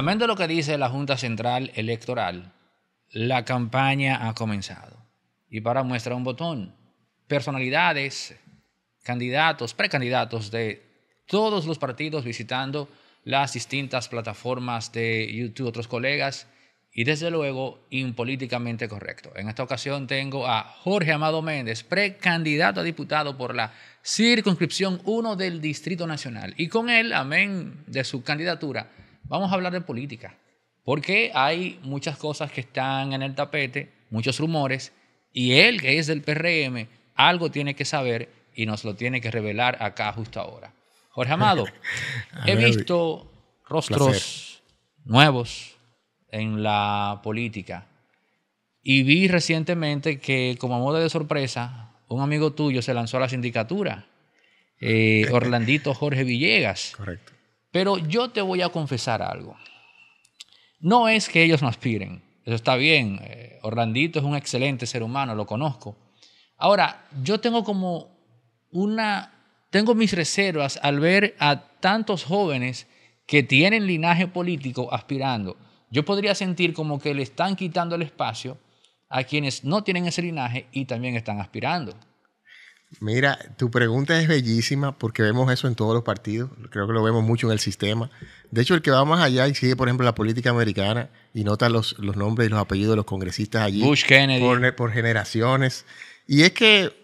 Amén de lo que dice la Junta Central Electoral, la campaña ha comenzado. Y para muestra un botón, personalidades, candidatos, precandidatos de todos los partidos visitando las distintas plataformas de YouTube, otros colegas, y desde luego impolíticamente correcto. En esta ocasión tengo a Jorge Amado Méndez, precandidato a diputado por la circunscripción 1 del Distrito Nacional, y con él, amén de su candidatura, vamos a hablar de política, porque hay muchas cosas que están en el tapete, muchos rumores, y él que es del PRM, algo tiene que saber y nos lo tiene que revelar acá justo ahora. Jorge Amado, he visto rostros nuevos en la política y vi recientemente que como modo de sorpresa, un amigo tuyo se lanzó a la sindicatura, eh, Orlandito Jorge Villegas. Correcto. Pero yo te voy a confesar algo. No es que ellos no aspiren. Eso está bien. Eh, Orlandito es un excelente ser humano, lo conozco. Ahora, yo tengo como una... Tengo mis reservas al ver a tantos jóvenes que tienen linaje político aspirando. Yo podría sentir como que le están quitando el espacio a quienes no tienen ese linaje y también están aspirando. Mira, tu pregunta es bellísima porque vemos eso en todos los partidos. Creo que lo vemos mucho en el sistema. De hecho, el que va más allá y sigue, por ejemplo, la política americana y nota los, los nombres y los apellidos de los congresistas allí. Bush Kennedy. Por, generaciones. Y es que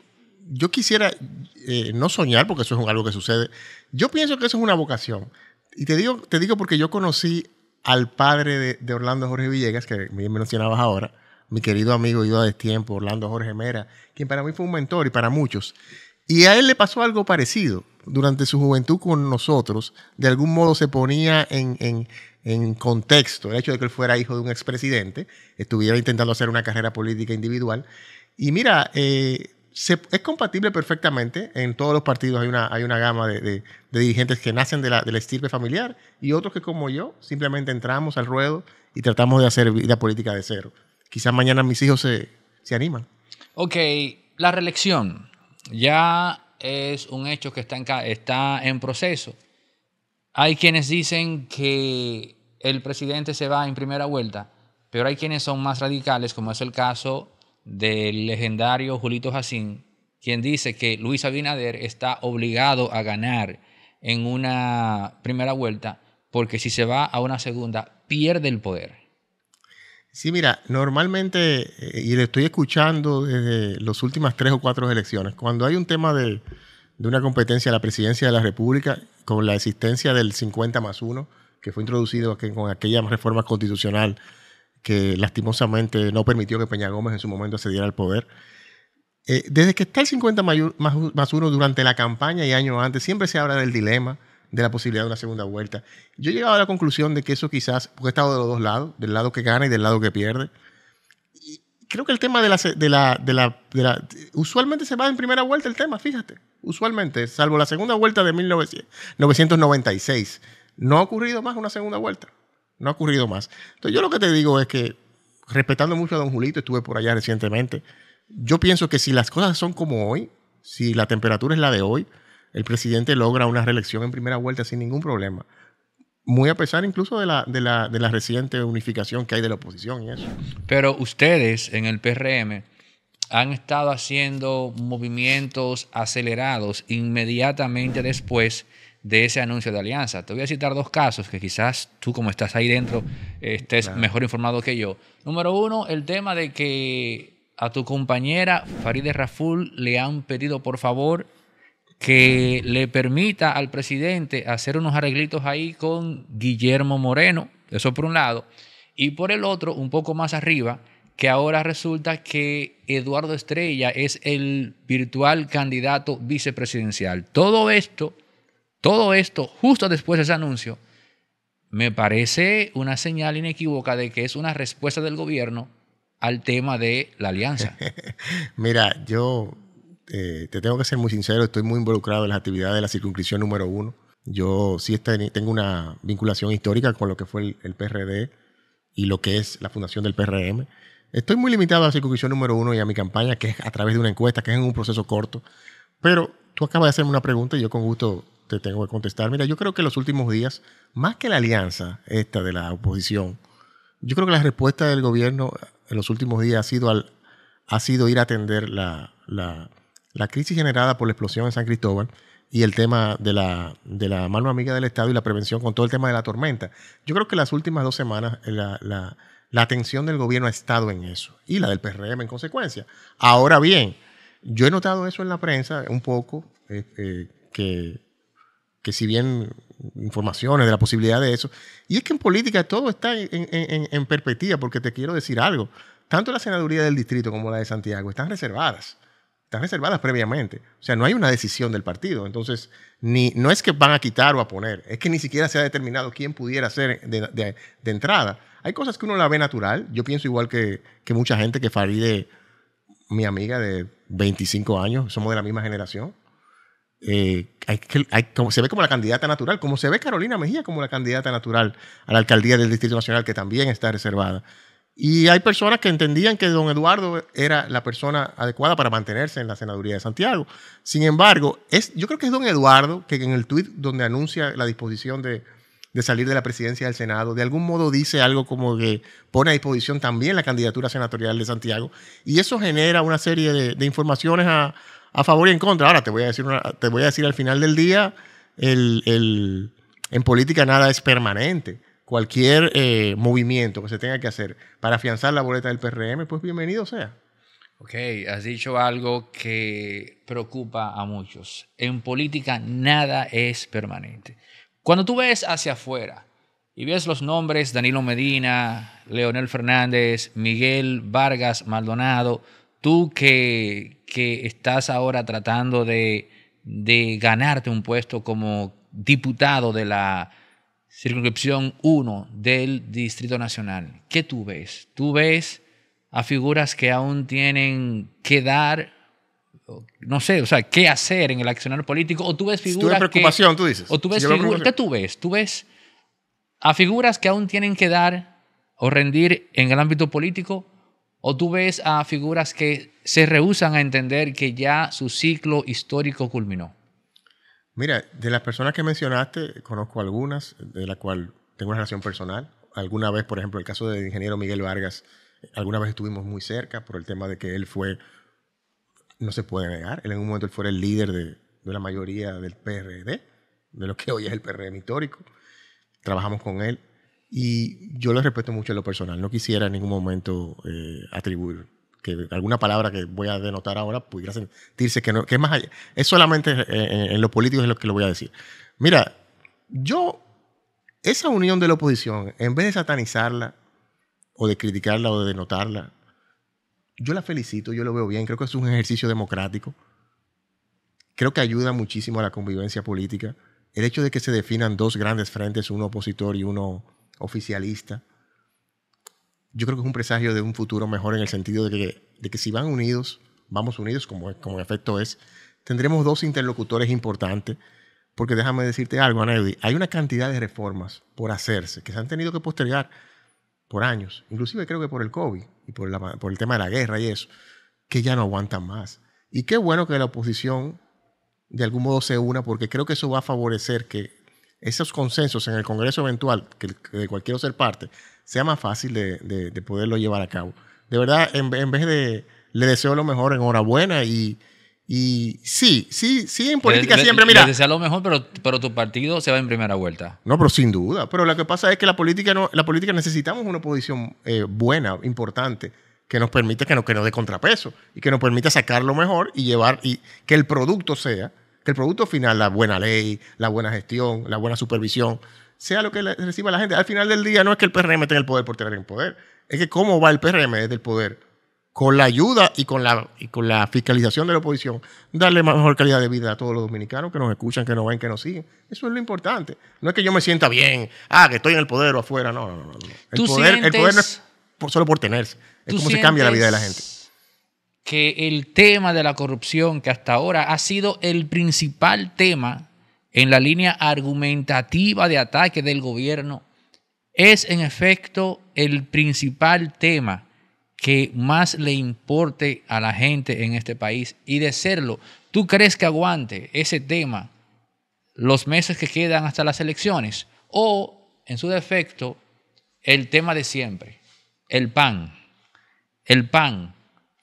yo quisiera eh, no soñar, porque eso es algo que sucede. Yo pienso que eso es una vocación. Y te digo, te digo porque yo conocí al padre de, de Orlando Jorge Villegas, que bien mencionabas ahora mi querido amigo yo de tiempo Orlando Jorge Mera, quien para mí fue un mentor y para muchos. Y a él le pasó algo parecido. Durante su juventud con nosotros, de algún modo se ponía en, contexto el hecho de que él fuera hijo de un expresidente, estuviera intentando hacer una carrera política individual. Y mira, eh, es compatible perfectamente. En todos los partidos hay una, hay una gama de, dirigentes que nacen del de la, estirpe familiar y otros que, como yo, simplemente entramos al ruedo y tratamos de hacer vida política de cero quizás mañana mis hijos se, animan. Ok, la reelección ya es un hecho que está está en proceso. Hay quienes dicen que el presidente se va en primera vuelta, pero hay quienes son más radicales, como es el caso del legendario Julito Jacín, quien dice que Luis Abinader está obligado a ganar en una primera vuelta, porque si se va a una segunda, pierde el poder. Sí, mira, normalmente, eh, y le estoy escuchando desde las últimas tres o cuatro elecciones, cuando hay un tema de, una competencia a la presidencia de la República con la existencia del 50 más 1, que fue introducido con aquella reforma constitucional que lastimosamente no permitió que Peña Gómez en su momento accediera al poder. Eh, desde que está el 50 más 1 durante la campaña y años antes, siempre se habla del dilema de la posibilidad de una segunda vuelta. Yo he llegado a la conclusión de que eso quizás, porque he estado de los dos lados, del lado que gana y del lado que pierde. creo que el tema de la, de la, de la, de la usualmente se va en primera vuelta el tema, fíjate. Usualmente, salvo la segunda vuelta de 1996. No ha ocurrido más una segunda vuelta. No ha ocurrido más. Entonces yo lo que te digo es que, respetando mucho a don Julito, estuve por allá recientemente, yo pienso que si las cosas son como hoy, si la temperatura es la de hoy, el presidente logra una reelección en primera vuelta sin ningún problema. Muy a pesar incluso de la, de la, reciente unificación que hay de la oposición Pero ustedes en el PRM han estado haciendo movimientos acelerados inmediatamente después de ese anuncio de alianza. Te voy a citar dos casos que quizás tú, como estás ahí dentro, estés mejor informado que yo. Número uno, el tema de que a tu compañera Farideh Raful le han pedido por favor que le permita al presidente hacer unos arreglitos ahí con Guillermo Moreno, eso por un lado, y por el otro, un poco más arriba, que ahora resulta que Eduardo Estrella es el virtual candidato vicepresidencial. Todo esto, todo esto, justo después de ese anuncio, me parece una señal inequívoca de que es una respuesta del gobierno al tema de la alianza. Mira, yo eh, te tengo que ser muy sincero, estoy muy involucrado en las actividades de la circunscripción número uno. Yo sí tengo una vinculación histórica con lo que fue el, PRD y lo que es la fundación del PRM. Estoy muy limitado a la circunscripción número uno y a mi campaña, que es a través de una encuesta, que es en un proceso corto. Pero tú acabas de hacerme una pregunta y yo con gusto te tengo que contestar. Mira, yo creo que los últimos días, más que la alianza esta de la oposición, yo creo que la respuesta del gobierno en los últimos días ha sido, al, ha sido ir a atender la la crisis generada por la explosión en San Cristóbal y el tema de la, mano amiga del Estado y la prevención con todo el tema de la tormenta. Yo creo que las últimas dos semanas la, atención del gobierno ha estado en eso y la del PRM en consecuencia. Ahora bien, yo he notado eso en la prensa un poco, eh, eh, que, que si bien informaciones de la posibilidad de eso, y es que en política todo está en, en, en porque te quiero decir algo, tanto la senaduría del distrito como la de Santiago están reservadas están reservadas previamente. O sea, no hay una decisión del partido. Entonces, ni, no es que van a quitar o a poner, es que ni siquiera se ha determinado quién pudiera ser de, entrada. Hay cosas que uno la ve natural. Yo pienso igual que, que mucha gente que Faride, mi amiga de 25 años, somos de la misma generación. Eh, se ve como la candidata natural, como se ve Carolina Mejía como la candidata natural a la alcaldía del Distrito Nacional, que también está reservada. Y hay personas que entendían que don Eduardo era la persona adecuada para mantenerse en la senaduría de Santiago. Sin embargo, es, yo creo que es don Eduardo que en el tuit donde anuncia la disposición de, salir de la presidencia del Senado, de algún modo dice algo como que pone a disposición también la candidatura senatorial de Santiago. Y eso genera una serie de, informaciones a, favor y en contra. Ahora te voy a decir, te voy a decir al final del día, en política nada es permanente cualquier eh, movimiento que se tenga que hacer para afianzar la boleta del PRM, pues bienvenido sea. Ok, has dicho algo que preocupa a muchos. En política nada es permanente. Cuando tú ves hacia afuera y ves los nombres Danilo Medina, Leonel Fernández, Miguel Vargas Maldonado, tú que, estás ahora tratando de, de ganarte un puesto como diputado de la, circunscripción 1 del Distrito Nacional, ¿qué tú ves? ¿Tú ves a figuras que aún tienen que dar, no sé, o sea, qué hacer en el accionar político? ¿O tú ves figuras... tú preocupación, que, tú dices. ¿O tú ves ¿Qué tú ves? ¿Tú ves a figuras que aún tienen que dar o rendir en el ámbito político? ¿O tú ves a figuras que se rehusan a entender que ya su ciclo histórico culminó? Mira, de las personas que mencionaste, conozco algunas, de las cuales tengo una relación personal. Alguna vez, por ejemplo, el caso del ingeniero Miguel Vargas, alguna vez estuvimos muy cerca por el tema de que él fue, no se puede negar, él en un momento él fue el líder de, la mayoría del PRD, de lo que hoy es el PRM histórico. Trabajamos con él y yo lo respeto mucho en lo personal. No quisiera en ningún momento eh, atribuir que alguna palabra que voy a denotar ahora pudiera sentirse que, no, que es más allá. Es solamente eh, en, en lo político es lo que lo voy a decir. Mira, yo, esa unión de la oposición, en vez de satanizarla, o de criticarla, o de denotarla, yo la felicito, yo lo veo bien, creo que es un ejercicio democrático. Creo que ayuda muchísimo a la convivencia política. El hecho de que se definan dos grandes frentes, uno opositor y uno oficialista, yo creo que es un presagio de un futuro mejor en el sentido de que, de que si van unidos, vamos unidos, como, como en efecto es, tendremos dos interlocutores importantes, porque déjame decirte algo, Anedi, hay una cantidad de reformas por hacerse que se han tenido que postergar por años, inclusive creo que por el COVID y por, por el tema de la guerra y eso, que ya no aguantan más. Y qué bueno que la oposición de algún modo se una, porque creo que eso va a favorecer que esos consensos en el Congreso eventual, que, que de cualquiera ser parte, sea más fácil de, de, poderlo llevar a cabo. De verdad, en, vez de, le deseo lo mejor, enhorabuena y, y sí, sí, sí, en política siempre, mira. Le deseo lo mejor, pero, pero tu partido se va en primera vuelta. No, pero sin duda. Pero lo que pasa es que la política, no, la política necesitamos una posición eh, buena, importante, que nos permita que, no, que nos dé contrapeso y que nos permita sacar lo mejor y llevar, y que el producto sea, que el producto final, la buena ley, la buena gestión, la buena supervisión, sea lo que reciba la gente. Al final del día no es que el PRM tenga el poder por tener el poder, es que cómo va el PRM desde el poder, con la ayuda y con la, y con la fiscalización de la oposición, darle mejor calidad de vida a todos los dominicanos que nos escuchan, que nos ven, que nos siguen. Eso es lo importante. No es que yo me sienta bien, ah, que estoy en el poder o afuera, no, no, no. El, poder, poder, no es solo por tenerse, es como se cambia la vida de la gente. Que el tema de la corrupción, que hasta ahora ha sido el principal tema en la línea argumentativa de ataque del gobierno, es en efecto el principal tema que más le importe a la gente en este país. Y de serlo, ¿tú crees que aguante ese tema los meses que quedan hasta las elecciones? O, en su defecto, el tema de siempre, el pan, el pan,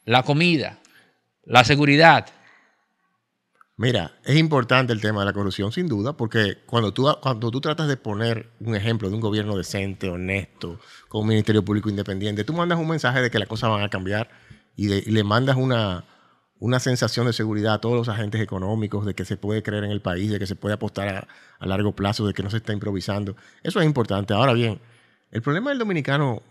la comida, la seguridad, Mira, es importante el tema de la corrupción, sin duda, porque cuando tú, cuando tú tratas de poner un ejemplo de un gobierno decente, honesto, con un ministerio público independiente, tú mandas un mensaje de que las cosas van a cambiar y, le mandas una, una sensación de seguridad a todos los agentes económicos, de que se puede creer en el país, de que se puede apostar a, a, largo plazo, de que no se está improvisando. Eso es importante. Ahora bien, el problema del dominicano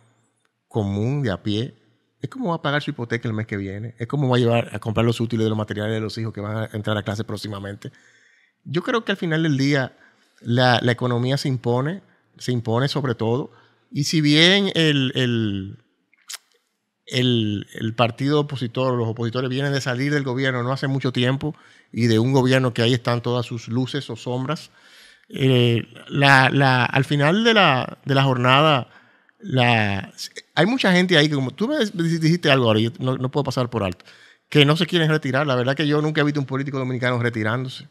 común de a pie es cómo va a pagar su hipoteca el mes que viene, es cómo va a llevar a comprar los útiles de los materiales de los hijos que van a entrar a clase próximamente. Yo creo que al final del día la, la economía se impone, se impone sobre todo, y si bien el, el, el, el partido opositor, los opositores vienen de salir del gobierno no hace mucho tiempo y de un gobierno que ahí están todas sus luces o sombras, eh, la, la, al final de la, de la jornada hay mucha gente ahí que como tú me dijiste algo ahora, yo no, puedo pasar por alto, que no se quieren retirar. La verdad que yo nunca he visto un político dominicano retirándose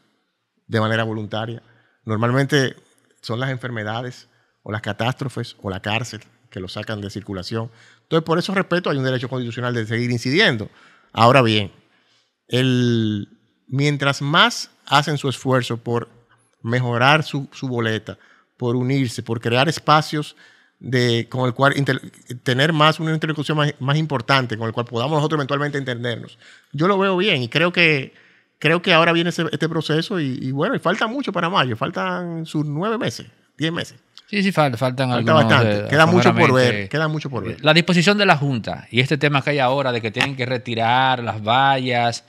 de manera voluntaria. Normalmente son las enfermedades o las catástrofes o la cárcel que lo sacan de circulación. Entonces, por eso respeto, hay un derecho constitucional de seguir incidiendo. Ahora bien, mientras más hacen su esfuerzo por mejorar su, su boleta, por unirse, por crear espacios de, con el cual tener más una interlocución más, más, importante, con el cual podamos nosotros eventualmente entendernos. Yo lo veo bien y creo que, creo que ahora viene ese, este proceso y, bueno, y falta mucho para mayo, faltan sus nueve meses, diez meses. Sí, sí, faltan, faltan algunos, bastante. Eh, queda mucho por ver. Queda mucho por ver. Eh, la disposición de la Junta y este tema que hay ahora de que tienen que retirar las vallas.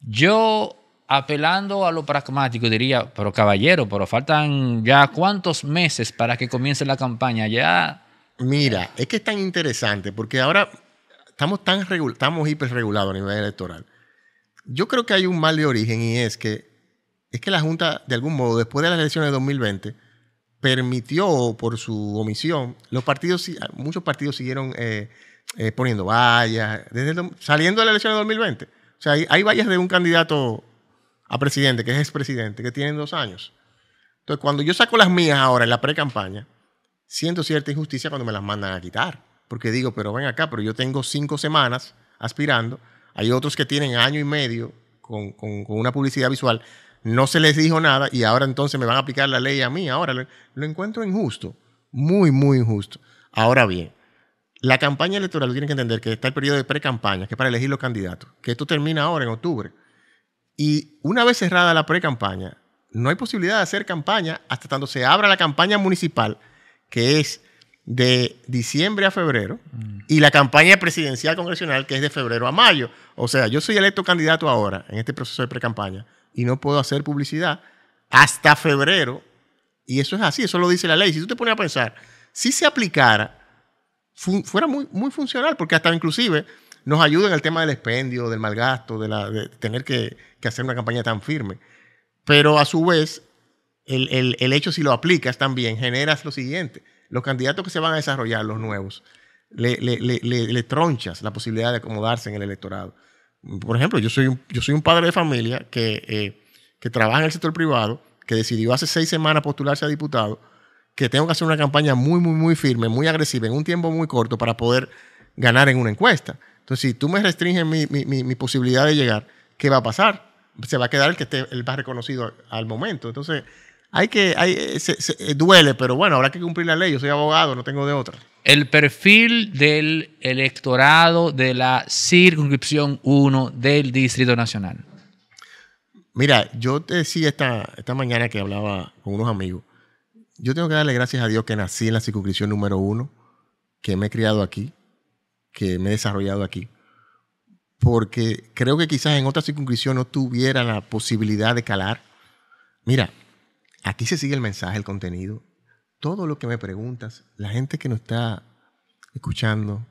Yo apelando a lo pragmático, diría, pero caballero, pero faltan ya cuántos meses para que comience la campaña, ya... Mira, es que es tan interesante porque ahora estamos tan estamos hiperregulados a nivel electoral. Yo creo que hay un mal de origen y es que es que la Junta, de algún modo, después de las elecciones de 2020, permitió por su omisión, los partidos, muchos partidos siguieron eh, eh, poniendo vallas, saliendo de las elecciones de 2020. O sea, hay vallas de un candidato a presidente, que es expresidente, que tienen dos años. Entonces, cuando yo saco las mías ahora en la pre-campaña, siento cierta injusticia cuando me las mandan a quitar. Porque digo, pero ven acá, pero yo tengo cinco semanas aspirando. Hay otros que tienen año y medio con, con, una publicidad visual. No se les dijo nada y ahora entonces me van a aplicar la ley a mí. Ahora lo, encuentro injusto. Muy, muy injusto. Ahora bien, la campaña electoral, tienen que entender que está el periodo de pre-campaña, que es para elegir los candidatos, que esto termina ahora en octubre. Y una vez cerrada la pre-campaña, no hay posibilidad de hacer campaña hasta cuando se abra la campaña municipal, que es de diciembre a febrero, mm. y la campaña presidencial congresional, que es de febrero a mayo. O sea, yo soy electo candidato ahora en este proceso de pre-campaña y no puedo hacer publicidad hasta febrero. Y eso es así, eso lo dice la ley. Si tú te pones a pensar, si se aplicara, fuera muy, muy funcional, porque hasta inclusive nos ayuda en el tema del expendio, del mal gasto, de, tener que, hacer una campaña tan firme. Pero a su vez, el, hecho si lo aplicas también, generas lo siguiente. Los candidatos que se van a desarrollar, los nuevos, le, tronchas la posibilidad de acomodarse en el electorado. Por ejemplo, yo soy un, padre de familia eh, que trabaja en el sector privado, que decidió hace seis semanas postularse a diputado, que tengo que hacer una campaña muy, muy, muy firme, muy agresiva, en un tiempo muy corto para poder ganar en una encuesta. Entonces, si tú me restringes mi, posibilidad de llegar, ¿qué va a pasar? Se va a quedar el que esté el más reconocido al momento. Entonces, hay que, hay, se, eh, duele, pero bueno, habrá que cumplir la ley. Yo soy abogado, no tengo de otra. El perfil del electorado de la circunscripción 1 del Distrito Nacional. Mira, yo te decía esta, esta mañana que hablaba con unos amigos, yo tengo que darle gracias a Dios que nací en la circunscripción número 1, que me he criado aquí, que me he desarrollado aquí. Porque creo que quizás en otra circunscripción no tuviera la posibilidad de calar. Mira, aquí se sigue el mensaje, el contenido. Todo lo que me preguntas, la gente que nos está escuchando,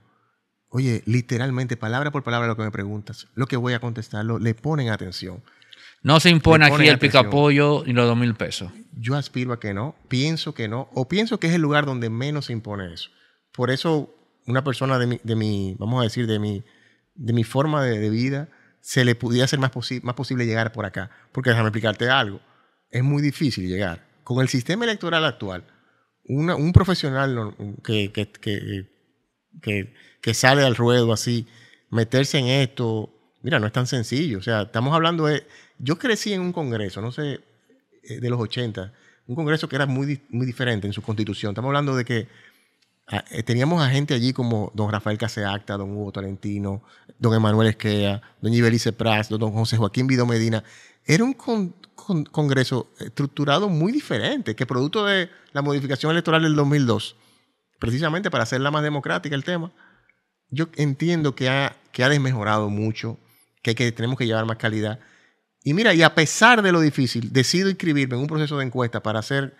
oye, literalmente, palabra por palabra lo que me preguntas, lo que voy a contestarlo, le ponen atención. No se impone aquí el picapollo ni los dos mil pesos. Yo aspiro a que no, pienso que no, o pienso que es el lugar donde menos se impone eso. Por eso una persona de mi, de mi, vamos a decir, de mi, de mi forma de, vida, se le pudiera hacer más, más posible llegar por acá. Porque déjame explicarte algo, es muy difícil llegar. Con el sistema electoral actual, un profesional que, que, que, sale al ruedo así, meterse en esto, mira, no es tan sencillo. O sea, estamos hablando de... Yo crecí en un congreso, no sé, eh, de los 80, un congreso que era muy, muy diferente en su constitución. Estamos hablando de que Ah, eh, teníamos a gente allí como don Rafael Caseacta, don Hugo Tolentino, don Emanuel Esquea, don Ibelice Pras, don José Joaquín vidomedina. Medina. Era un congreso estructurado muy diferente, que producto de la modificación electoral del 2002, precisamente para hacerla más democrática el tema, yo entiendo que ha, que ha desmejorado mucho, que, tenemos que llevar más calidad. Y mira, y a pesar de lo difícil, decido inscribirme en un proceso de encuesta para ser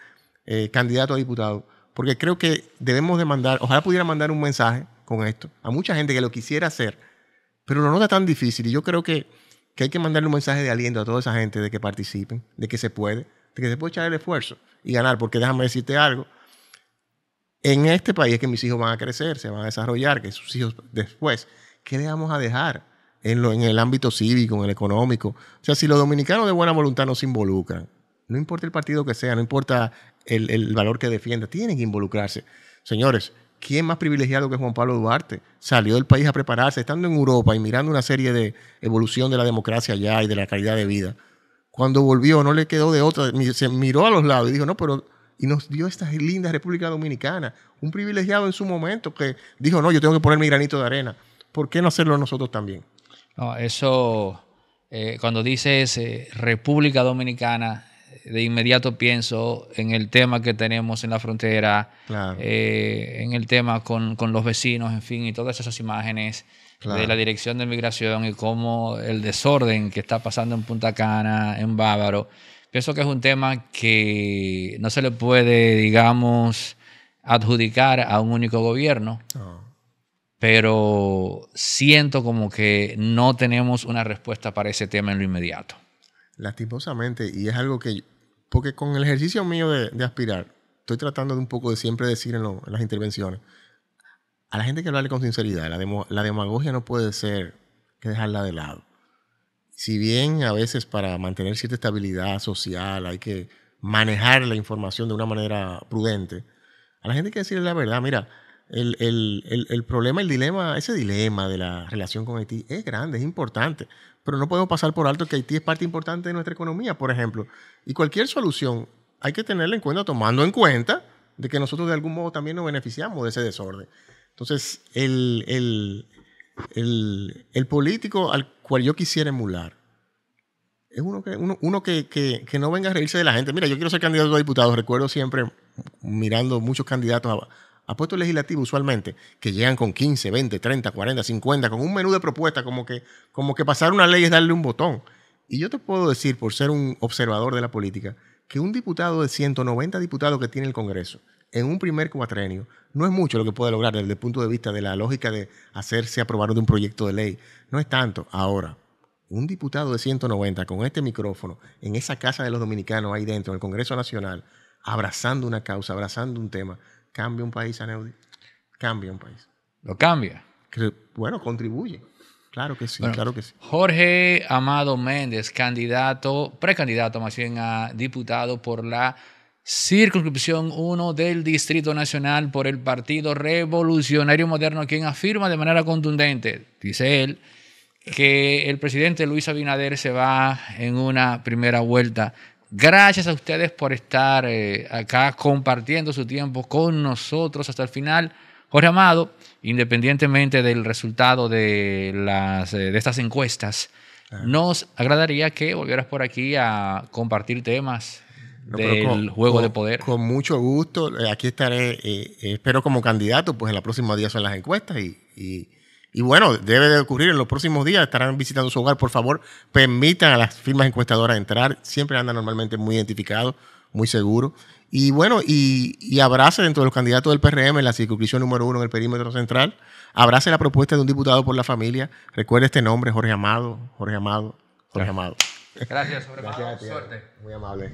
eh, candidato a diputado porque creo que debemos de mandar, ojalá pudiera mandar un mensaje con esto a mucha gente que lo quisiera hacer, pero no nota tan difícil y yo creo que, hay que mandarle un mensaje de aliento a toda esa gente de que participen, de que se puede, de que se puede echar el esfuerzo y ganar, porque déjame decirte algo, en este país que mis hijos van a crecer, se van a desarrollar, que sus hijos después, ¿qué le vamos a dejar? En, en el ámbito cívico, en el económico. O sea, si los dominicanos de buena voluntad no se involucran, no importa el partido que sea, no importa el, valor que defienda, tienen que involucrarse. Señores, ¿quién más privilegiado que Juan Pablo Duarte? Salió del país a prepararse, estando en Europa y mirando una serie de evolución de la democracia allá y de la calidad de vida. Cuando volvió, no le quedó de otra, se miró a los lados y dijo, no, pero... Y nos dio esta linda República Dominicana, un privilegiado en su momento que dijo, no, yo tengo que poner mi granito de arena. ¿Por qué no hacerlo nosotros también? No, eso, eh, cuando dices eh, República Dominicana, de inmediato pienso en el tema que tenemos en la frontera, eh, en el tema con, los vecinos, en fin, y todas esas imágenes de la dirección de migración y cómo el desorden que está pasando en Punta Cana, en Bávaro. Pienso que es un tema que no se le puede, digamos, adjudicar a un único gobierno. Pero siento como que no tenemos una respuesta para ese tema en lo inmediato. Lastimosamente, y es algo que, porque con el ejercicio mío de, aspirar, estoy tratando de un poco de siempre decir en, las intervenciones, a la gente que hablarle con sinceridad, la, demagogia no puede ser que dejarla de lado. Si bien a veces para mantener cierta estabilidad social hay que manejar la información de una manera prudente, a la gente hay que decirle la verdad, mira, el, el, problema, el dilema, ese dilema de la relación con Haití es grande, es importante pero no podemos pasar por alto que Haití es parte importante de nuestra economía, por ejemplo. Y cualquier solución hay que tenerla en cuenta, tomando en cuenta de que nosotros de algún modo también nos beneficiamos de ese desorden. Entonces, el, político al cual yo quisiera emular es uno, que, uno, no venga a reírse de la gente. Mira, yo quiero ser candidato a diputado. Recuerdo siempre mirando muchos candidatos a, a legislativos usualmente, que llegan con 15, 20, 30, 40, 50, con un menú de propuestas, como que, como que pasar una ley es darle un botón. Y yo te puedo decir, por ser un observador de la política, que un diputado de 190 diputados que tiene el Congreso, en un primer cuatrenio, no es mucho lo que puede lograr desde el punto de vista de la lógica de hacerse aprobar de un proyecto de ley. No es tanto. Ahora, un diputado de 190 con este micrófono, en esa casa de los dominicanos ahí dentro, en el Congreso Nacional, abrazando una causa, abrazando un tema, cambia un país a Cambia un país. Lo cambia. Bueno, contribuye. Claro que sí, claro que sí. Jorge Amado Méndez, candidato, precandidato más bien a diputado por la circunscripción 1 del Distrito Nacional por el Partido Revolucionario Moderno, quien afirma de manera contundente, dice él, que el presidente Luis Abinader se va en una primera vuelta Gracias a ustedes por estar eh, acá compartiendo su tiempo con nosotros hasta el final. Jorge Amado, independientemente del resultado de, las, eh, de estas encuestas, nos agradaría que volvieras por aquí a compartir temas del juego de poder. Con mucho gusto, eh, aquí estaré, espero como candidato, pues en la próxima día son las encuestas y y bueno, debe de ocurrir en los próximos días, estarán visitando su hogar. Por favor, permitan a las firmas encuestadoras entrar. Siempre andan normalmente muy identificados, muy seguros. Y bueno, y, abrace dentro de los candidatos del PRM en la circunscripción número uno en el perímetro central. Abrace la propuesta de un diputado por la familia. Recuerde este nombre, Jorge Amado. Jorge Amado. Jorge Amado. Gracias, sobre Suerte. Muy amable.